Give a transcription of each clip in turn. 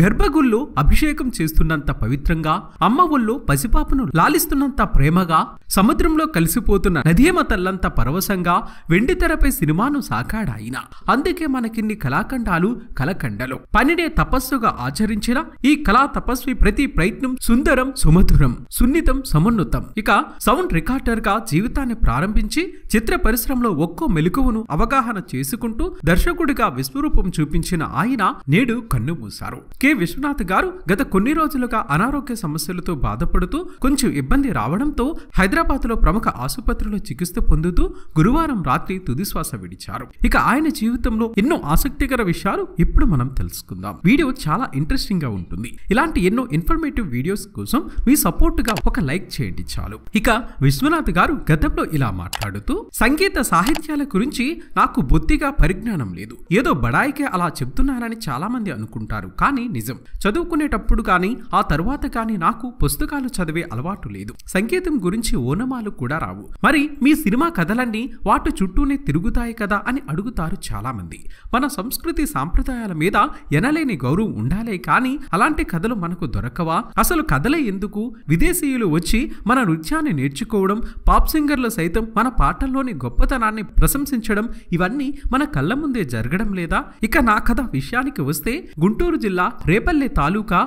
గర్భగుళ్ళు అభిషేకం చేస్తున్నంత పవిత్రంగా అమ్మ ఒళ్ళు పసిపాపను లాలిస్తున్నంత ప్రేమగా సముద్రంలో కలిసిపోతున్న నదీమ తల్లంత పరవశంగా వెండితెరపై సినిమాను సాకాడాయిన అందుకే మనకిన్ని కళాఖండాలు కలకండలు పనినే తపస్సుగా ఆచరించిన ఈ కళా తపస్వి ప్రతి ప్రయత్నం సుందరం సుమధురం సున్నితం సమున్నతం ఇక సౌండ్ రికార్డర్ గా జీవితాన్ని ప్రారంభించి చిత్ర పరిశ్రమలో ఒక్కో మెలుకువను అవగాహన చేసుకుంటూ దర్శకుడిగా విశ్వరూపం చూపించిన ఆయన నేడు కన్నుమూశారు కె విశ్వనాథ్ గారు గత కొన్ని రోజులుగా అనారోగ్య సమస్యలతో బాధపడుతూ కొంచెం ఇబ్బంది రావడంతో హైదరాబాద్లో ప్రముఖ ఆసుపత్రిలో చికిత్స పొందుతూ గురువారం రాత్రి తుదిశ్వాస విడిచారు ఇక ఆయన జీవితంలో ఎన్నో ఆసక్తికర విషయాలు ఇప్పుడు మనం తెలుసుకుందాం వీడియో చాలా ఇంట్రెస్టింగ్ గా ఉంటుంది ఇలాంటి ఎన్నో ఇన్ఫర్మేటివ్ వీడియోస్ కోసం మీ సపోర్ట్ గా ఒక లైక్ చేయండి చాలు ఇక విశ్వనాథ్ గారు గతంలో ఇలా మాట్లాడుతూ సంగీత సాహిత్యాల గురించి నాకు బొత్తిగా పరిజ్ఞానం లేదు ఏదో బడాయికే అలా చెప్తున్నానని చాలా మంది అనుకుంటారు కానీ నిజం చదువుకునేటప్పుడు కానీ ఆ తరువాత కానీ నాకు పుస్తకాలు చదివే అలవాటు లేదు సంకేతం గురించి ఓనమాలు కూడా రావు మరి మీ సినిమా కథలన్నీ వాటి చుట్టూనే తిరుగుతాయి కదా అని అడుగుతారు చాలామంది మన సంస్కృతి సాంప్రదాయాల మీద ఎనలేని గౌరవం ఉండాలే కానీ అలాంటి కథలు మనకు దొరకవా అసలు కథలే ఎందుకు విదేశీయులు వచ్చి మన నృత్యాన్ని నేర్చుకోవడం పాప్ సింగర్లు సైతం మన పాటల్లోని గొప్పతనాన్ని ప్రశంసించడం ఇవన్నీ మన కళ్ళ ముందే జరగడం లేదా ఇక నా కథ విషయానికి వస్తే గుంటూరు జిల్లా రేపల్లి తాలూకా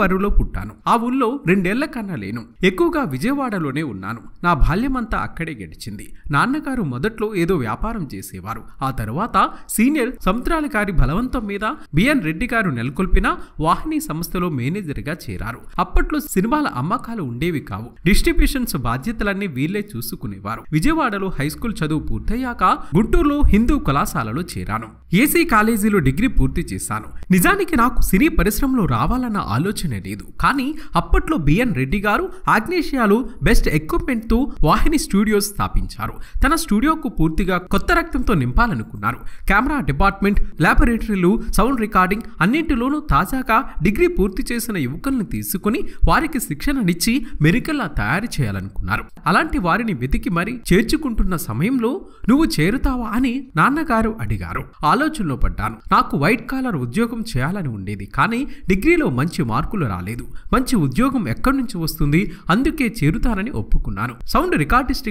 వరులో పుట్టాను ఆ ఊళ్ళో రెండేళ్ల కన్నా లేను ఎక్కువగా విజయవాడలోనే ఉన్నాను నా బాల్యమంతా అక్కడే గడిచింది నాన్నగారు మొదట్లో ఏదో వ్యాపారం చేసేవారు ఆ తర్వాత సీనియర్ సముద్రాల గారి బలవంతం మీద బిఎన్ రెడ్డి గారు నెలకొల్పిన వాహిని సంస్థలో మేనేజర్గా చేరారు అప్పట్లో సినిమాల అమ్మకాలు ఉండేవి కావు డిస్ట్రిబ్యూషన్స్ బాధ్యతలన్నీ వీళ్లే చూసుకునేవారు విజయవాడలో హై స్కూల్ చదువు పూర్తయ్యాక గుంటూరులో హిందూ కళాశాలలో చేరాను ఏసీ కాలేజీలో డిగ్రీ పూర్తి చేశాను నిజానికి నాకు సినీ పరిశ్రమలో రావాలన్న ఆలోచనే లేదు కానీ అప్పట్లో బిఎన్ రెడ్డి గారు ఆగ్నేషియాలో బెస్ట్ ఎక్విప్మెంట్తో వాహిని స్టూడియోస్ స్థాపించారు తన స్టూడియోకు పూర్తిగా కొత్త రక్తంతో నింపాలనుకున్నారు కెమెరా డిపార్ట్మెంట్ ల్యాబొరేటరీలు సౌండ్ రికార్డింగ్ అన్నింటిలోనూ తాజాగా డిగ్రీ పూర్తి చేసిన యువకులను తీసుకుని వారికి శిక్షణనిచ్చి మెరికల్లా తయారు చేయాలనుకున్నారు అలాంటి వారిని వెతికి మరి చేర్చుకుంటున్న సమయంలో నువ్వు చేరుతావా అని నాన్నగారు అడిగారు ఆలోచనలో పడ్డాను నాకు వైట్ కాలర్ ఉద్యోగం చేయాలని ఉండేది చేరింది కానీ డిగ్రీలో మంచి మార్కులు రాలేదు మంచి ఉద్యోగం ఎక్కడి నుంచి వస్తుంది అందుకే చేరుతానని ఒప్పుకున్నాను సౌండ్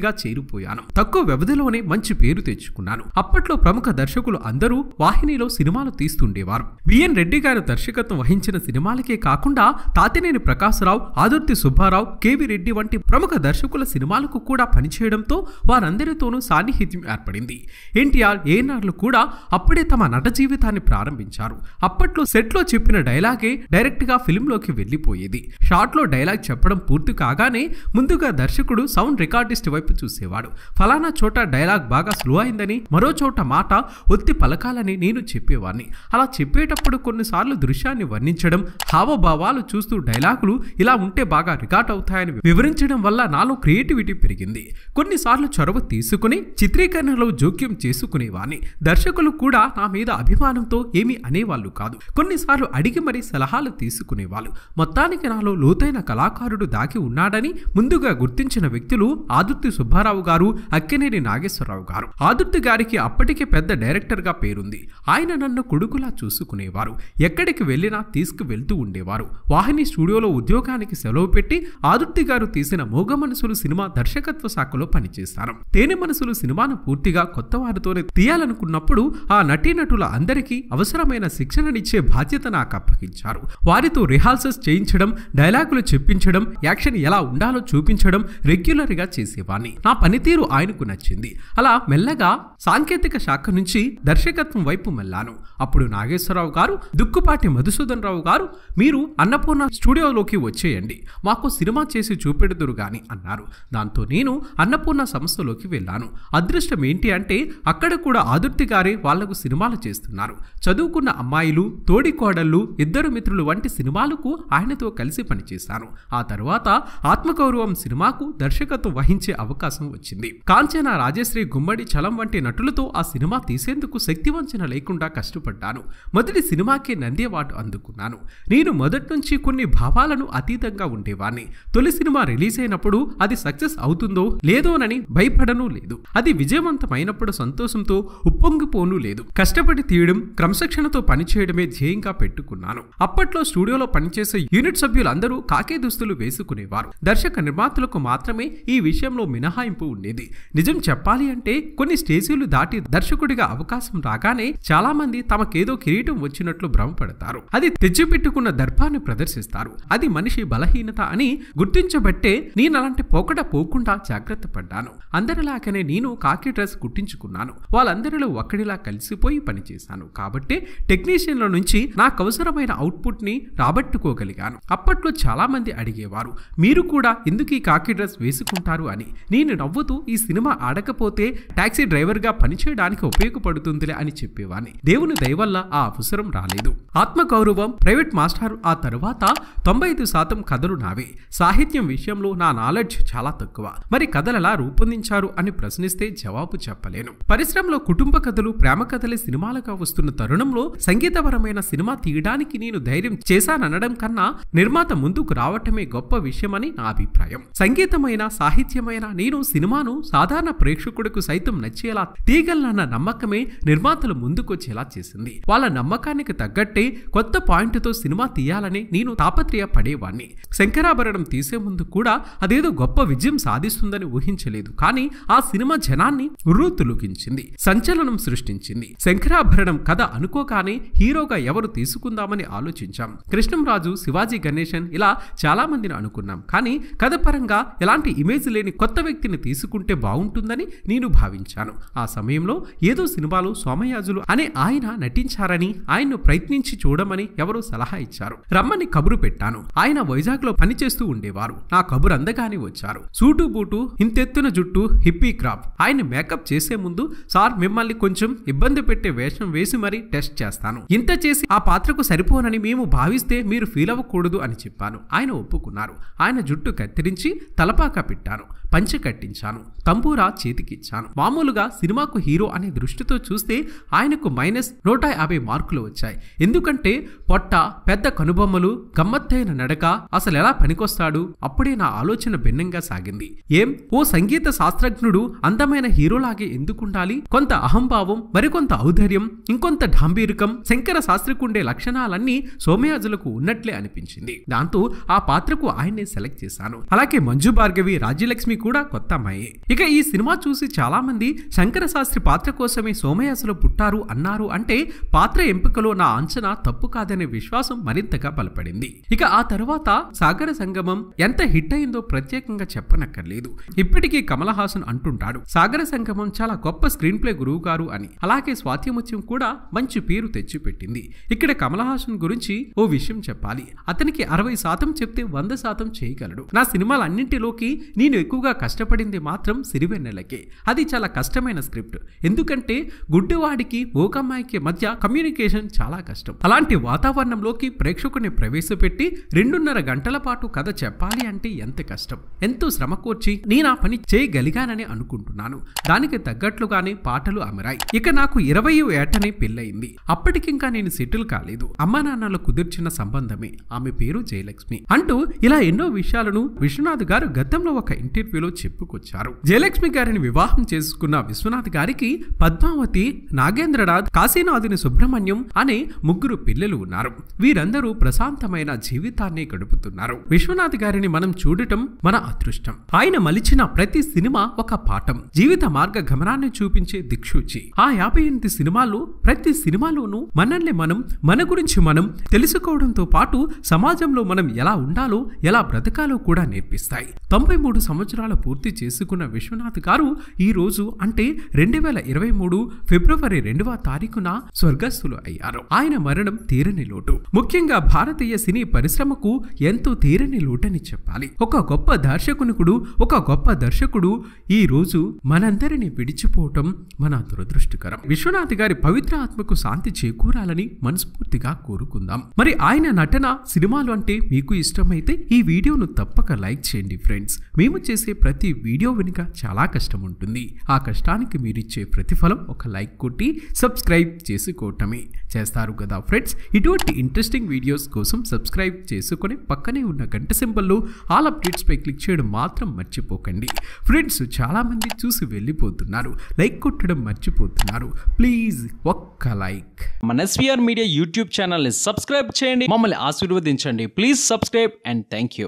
గా చేరిపోయాను తక్కువ వ్యవధిలోనే మంచి పేరు తెచ్చుకున్నాను అప్పట్లో ప్రముఖ దర్శకులు అందరూ వాహినిలో సినిమాలు తీస్తుండేవారు బిఎన్ రెడ్డి గారు దర్శకత్వం వహించిన సినిమాలకే కాకుండా తాతినేని ప్రకాశరావు ఆదుర్తి సుబ్బారావు కేవి రెడ్డి వంటి ప్రముఖ దర్శకుల సినిమాలకు కూడా పనిచేయడంతో వారందరితోనూ సాన్నిహిత్యం ఏర్పడింది ఎన్టీఆర్ ఏఎన్ఆర్లు కూడా అప్పుడే తమ నట జీవితాన్ని ప్రారంభించారు అప్పట్లో సెట్లో చెప్పి చెప్పిన డైలాగే డైరెక్ట్ గా ఫిల్మ్ లోకి వెళ్ళిపోయేది షార్ట్ లో డైలాగ్ చెప్పడం పూర్తి కాగానే ముందుగా దర్శకుడు సౌండ్ రికార్డిస్ట్ వైపు చూసేవాడు ఫలానా చోట డైలాగ్ బాగా స్లో అయిందని మరో చోట మాట ఒత్తి పలకాలని నేను చెప్పేవాడిని అలా చెప్పేటప్పుడు కొన్నిసార్లు దృశ్యాన్ని వర్ణించడం హావభావాలు చూస్తూ డైలాగులు ఇలా ఉంటే బాగా రికార్డ్ అవుతాయని వివరించడం వల్ల నాలో క్రియేటివిటీ పెరిగింది కొన్నిసార్లు చొరవ తీసుకుని చిత్రీకరణలో జోక్యం చేసుకునేవాణ్ణి దర్శకులు కూడా నా మీద అభిమానంతో ఏమీ అనేవాళ్ళు కాదు కొన్నిసార్లు అడిగి మరీ సలహాలు తీసుకునేవాళ్ళు మొత్తానికి నాలో లోతైన కళాకారుడు దాగి ఉన్నాడని ముందుగా గుర్తించిన వ్యక్తులు ఆదుర్తి సుబ్బారావు గారు అక్కినేని నాగేశ్వరరావు గారు ఆదుర్తి గారికి అప్పటికే పెద్ద డైరెక్టర్గా పేరుంది ఆయన నన్ను కొడుకులా చూసుకునేవారు ఎక్కడికి వెళ్ళినా తీసుకువెళ్తూ ఉండేవారు వాహిని స్టూడియోలో ఉద్యోగానికి సెలవు పెట్టి ఆదుర్తి గారు తీసిన మోగ మనసులు సినిమా దర్శకత్వ శాఖలో పనిచేస్తారు తేనె మనసులు సినిమాను పూర్తిగా కొత్త వారితోనే తీయాలనుకున్నప్పుడు ఆ నటీనటుల అందరికీ అవసరమైన శిక్షణనిచ్చే బాధ్యత నా నాకు అప్పగించారు వారితో రిహార్సల్స్ చేయించడం డైలాగులు చెప్పించడం యాక్షన్ ఎలా ఉండాలో చూపించడం రెగ్యులర్గా చేసేవాణ్ణి నా పనితీరు ఆయనకు నచ్చింది అలా మెల్లగా సాంకేతిక శాఖ నుంచి దర్శకత్వం వైపు మెల్లాను అప్పుడు నాగేశ్వరరావు గారు దుక్కుపాటి మధుసూదన్ రావు గారు మీరు అన్నపూర్ణ స్టూడియోలోకి వచ్చేయండి మాకు సినిమా చేసి చూపెడుదురు గాని అన్నారు దాంతో నేను అన్నపూర్ణ సంస్థలోకి వెళ్ళాను అదృష్టం ఏంటి అంటే అక్కడ కూడా ఆదుర్తి గారే వాళ్లకు సినిమాలు చేస్తున్నారు చదువుకున్న అమ్మాయిలు తోడికోడలు మోడళ్లు ఇద్దరు మిత్రులు వంటి సినిమాలకు ఆయనతో కలిసి పనిచేశాను ఆ తరువాత ఆత్మగౌరవం సినిమాకు దర్శకత్వం వహించే అవకాశం వచ్చింది కాంచన రాజశ్రీ గుమ్మడి చలం వంటి నటులతో ఆ సినిమా తీసేందుకు శక్తి వంచన లేకుండా కష్టపడ్డాను మొదటి సినిమాకే నందేవాటు అందుకున్నాను నేను మొదటి నుంచి కొన్ని భావాలను అతీతంగా ఉండేవాణ్ణి తొలి సినిమా రిలీజ్ అయినప్పుడు అది సక్సెస్ అవుతుందో లేదోనని భయపడను లేదు అది విజయవంతమైనప్పుడు సంతోషంతో ఉప్పొంగిపోను లేదు కష్టపడి తీయడం క్రమశిక్షణతో పనిచేయడమే ధ్యేయంగా పెట్టి పెట్టుకున్నాను అప్పట్లో స్టూడియోలో పనిచేసే యూనిట్ సభ్యులందరూ కాకే దుస్తులు వేసుకునేవారు దర్శక నిర్మాతలకు మాత్రమే ఈ విషయంలో మినహాయింపు ఉండేది నిజం చెప్పాలి అంటే కొన్ని స్టేజీలు దాటి దర్శకుడిగా అవకాశం రాగానే చాలా మంది తమకేదో కిరీటం వచ్చినట్లు భ్రమపడతారు అది తెచ్చిపెట్టుకున్న దర్పాన్ని ప్రదర్శిస్తారు అది మనిషి బలహీనత అని గుర్తించబట్టే నేను అలాంటి పోకడ పోకుండా జాగ్రత్త పడ్డాను అందరిలాగానే నేను కాకి డ్రెస్ కుట్టించుకున్నాను వాళ్ళందరిలో ఒక్కడిలా కలిసిపోయి పనిచేశాను కాబట్టి టెక్నీషియన్ల నుంచి నాకు అవసరమైన అవుట్పుట్ని రాబట్టుకోగలిగాను అప్పట్లో చాలామంది అడిగేవారు మీరు కూడా ఎందుకు ఈ కాకి డ్రెస్ వేసుకుంటారు అని నేను నవ్వుతూ ఈ సినిమా ఆడకపోతే టాక్సీ డ్రైవర్గా పనిచేయడానికి ఉపయోగపడుతుందిలే అని చెప్పేవాని దేవుని దయవల్ల ఆ అవసరం రాలేదు ఆత్మగౌరవం ప్రైవేట్ మాస్టర్ ఆ తరువాత తొంభై ఐదు శాతం కథలు నావే సాహిత్యం విషయంలో నా నాలెడ్జ్ చాలా తక్కువ మరి కథలలా రూపొందించారు అని ప్రశ్నిస్తే జవాబు చెప్పలేను పరిశ్రమలో కుటుంబ కథలు ప్రేమ కథలే సినిమాలుగా వస్తున్న తరుణంలో సంగీతపరమైన సినిమా తీయడానికి నేను ధైర్యం చేశాననడం కన్నా నిర్మాత ముందుకు రావటమే గొప్ప విషయమని నా అభిప్రాయం సంగీతమైన సాహిత్యమైన నేను సినిమాను సాధారణ ప్రేక్షకుడికి సైతం నచ్చేలా తీగలన్న నమ్మకమే నిర్మాతలు ముందుకొచ్చేలా చేసింది వాళ్ళ నమ్మకానికి తగ్గట్టే కొత్త పాయింట్తో సినిమా తీయాలని నేను తాపత్రయ పడేవాణ్ణి శంకరాభరణం తీసే ముందు కూడా అదేదో గొప్ప విజయం సాధిస్తుందని ఊహించలేదు కానీ ఆ సినిమా జనాన్ని ఉర్రూతులుగించింది సంచలనం సృష్టించింది శంకరాభరణం కథ అనుకోగానే హీరోగా ఎవరు తీసుకు తీసుకుందామని ఆలోచించాం కృష్ణంరాజు శివాజీ గణేశన్ ఇలా చాలా మందిని అనుకున్నాం కానీ కథ పరంగా ఎలాంటి ఇమేజ్ లేని కొత్త వ్యక్తిని తీసుకుంటే బాగుంటుందని నేను భావించాను ఆ సమయంలో ఏదో సినిమాలో సోమయాజులు అనే ఆయన నటించారని ఆయన్ను ప్రయత్నించి చూడమని ఎవరో సలహా ఇచ్చారు రమ్మని కబురు పెట్టాను ఆయన వైజాగ్ లో పనిచేస్తూ ఉండేవారు నా కబురు అందగానే వచ్చారు సూటు బూటు ఇంతెత్తున జుట్టు హిప్పీ క్రాప్ ఆయన మేకప్ చేసే ముందు సార్ మిమ్మల్ని కొంచెం ఇబ్బంది పెట్టే వేషం వేసి మరీ టెస్ట్ చేస్తాను ఇంత చేసి ఆ పాత్ర మాటకు సరిపోనని మేము భావిస్తే మీరు ఫీల్ అవ్వకూడదు అని చెప్పాను ఆయన ఒప్పుకున్నారు ఆయన జుట్టు కత్తిరించి తలపాక పెట్టాను పంచె కట్టించాను తంబూరా చేతికిచ్చాను మామూలుగా సినిమాకు హీరో అనే దృష్టితో చూస్తే ఆయనకు మైనస్ నూట యాభై మార్కులు వచ్చాయి ఎందుకంటే పొట్ట పెద్ద కనుబొమ్మలు గమ్మత్తైన నడక అసలు ఎలా పనికొస్తాడు అప్పుడే నా ఆలోచన భిన్నంగా సాగింది ఏం ఓ సంగీత శాస్త్రజ్ఞుడు అందమైన హీరోలాగే ఎందుకుండాలి కొంత అహంభావం మరికొంత ఔదర్యం ఇంకొంత ఢాంబీరికం శంకర శాస్త్రికుండే లక్షణాలన్నీ సోమయాజులకు ఉన్నట్లే అనిపించింది దాంతో ఆ పాత్రకు ఆయన్నే సెలెక్ట్ చేశాను అలాగే మంజు భార్గవి రాజ్యలక్ష్మి కూడా కొత్త అమ్మాయి ఇక ఈ సినిమా చూసి చాలా మంది శంకర శాస్త్రి పాత్ర కోసమే సోమయ్య పుట్టారు అన్నారు అంటే పాత్ర ఎంపికలో నా అంచనా తప్పు కాదనే విశ్వాసం మరింతగా బలపడింది ఇక ఆ తర్వాత సాగర సంగమం ఎంత హిట్ అయిందో ప్రత్యేకంగా చెప్పనక్కర్లేదు ఇప్పటికీ కమల్ హాసన్ అంటుంటాడు సాగర సంగమం చాలా గొప్ప స్క్రీన్ ప్లే గురువు గారు అని అలాగే స్వాతిముత్యం కూడా మంచి పేరు తెచ్చిపెట్టింది ఇక్కడ కమల్ హాసన్ గురించి ఓ విషయం చెప్పాలి అతనికి అరవై శాతం చెప్తే వంద శాతం చేయగలడు నా సినిమాలన్నింటిలోకి నేను ఎక్కువగా కష్టపడింది మాత్రం సిరివెన్నెలకే అది చాలా కష్టమైన స్క్రిప్ట్ ఎందుకంటే గుడ్డివాడికి ఓకమ్మాయికి మధ్య కమ్యూనికేషన్ చాలా కష్టం అలాంటి వాతావరణంలోకి ప్రేక్షకుని ప్రవేశపెట్టి రెండున్నర గంటల పాటు కథ చెప్పాలి అంటే ఎంత కష్టం ఎంతో శ్రమ కూర్చి నేను ఆ పని చేయగలిగానని అనుకుంటున్నాను దానికి తగ్గట్లుగానే పాటలు అమరాయి ఇక నాకు ఇరవై ఏటనే పెళ్ళయింది అప్పటికింకా నేను సెటిల్ కాలేదు అమ్మా నాన్నలు కుదిర్చిన సంబంధమే ఆమె పేరు జయలక్ష్మి అంటూ ఇలా ఎన్నో విషయాలను విశ్వనాథ్ గారు గతంలో ఒక ఇంటర్వ్యూలో ఇంటర్వ్యూలో చెప్పుకొచ్చారు జయలక్ష్మి గారిని వివాహం చేసుకున్న విశ్వనాథ్ గారికి పద్మావతి నాగేంద్రనాథ్ కాశీనాథుని సుబ్రహ్మణ్యం అనే ముగ్గురు పిల్లలు ఉన్నారు వీరందరూ ప్రశాంతమైన జీవితాన్ని గడుపుతున్నారు విశ్వనాథ్ గారిని మనం చూడటం మన అదృష్టం ఆయన మలిచిన ప్రతి సినిమా ఒక పాఠం జీవిత మార్గ గమనాన్ని చూపించే దిక్సూచి ఆ యాభై ఎనిమిది సినిమాలు ప్రతి సినిమాలోనూ మనల్ని మనం మన గురించి మనం తెలుసుకోవడంతో పాటు సమాజంలో మనం ఎలా ఉండాలో ఎలా బ్రతకాలో కూడా నేర్పిస్తాయి తొంభై మూడు సంవత్సరాల సంవత్సరాలు పూర్తి చేసుకున్న విశ్వనాథ్ గారు ఈరోజు అంటే రెండు వేల ఇరవై మూడు ఫిబ్రవరి రెండవ తారీఖున స్వర్గస్థులు అయ్యారు ఆయన మరణం తీరని లోటు ముఖ్యంగా భారతీయ సినీ పరిశ్రమకు ఎంతో తీరని లోటని చెప్పాలి ఒక గొప్ప దర్శకునికుడు ఒక గొప్ప దర్శకుడు ఈ రోజు మనందరిని విడిచిపోవటం మన దురదృష్టకరం విశ్వనాథ్ గారి పవిత్ర ఆత్మకు శాంతి చేకూరాలని మనస్ఫూర్తిగా కోరుకుందాం మరి ఆయన నటన సినిమాలు అంటే మీకు ఇష్టమైతే ఈ వీడియోను తప్పక లైక్ చేయండి ఫ్రెండ్స్ మేము చేసే ప్రతి వీడియో వెనుక చాలా కష్టం ఉంటుంది ఆ కష్టానికి మీరిచ్చే ప్రతిఫలం ఒక లైక్ కొట్టి సబ్స్క్రైబ్ చేసుకోవటమే చేస్తారు కదా ఫ్రెండ్స్ ఇటువంటి ఇంట్రెస్టింగ్ వీడియోస్ కోసం సబ్స్క్రైబ్ చేసుకొని పక్కనే ఉన్న గంట సింబల్లో ఆల్ అప్డేట్స్పై క్లిక్ చేయడం మాత్రం మర్చిపోకండి ఫ్రెండ్స్ చాలామంది చూసి వెళ్ళిపోతున్నారు లైక్ కొట్టడం మర్చిపోతున్నారు ప్లీజ్ ఒక్క లైక్ మన ఎస్వీఆర్ మీడియా యూట్యూబ్ ఛానల్ని సబ్స్క్రైబ్ చేయండి మమ్మల్ని ఆశీర్వదించండి please subscribe and thank you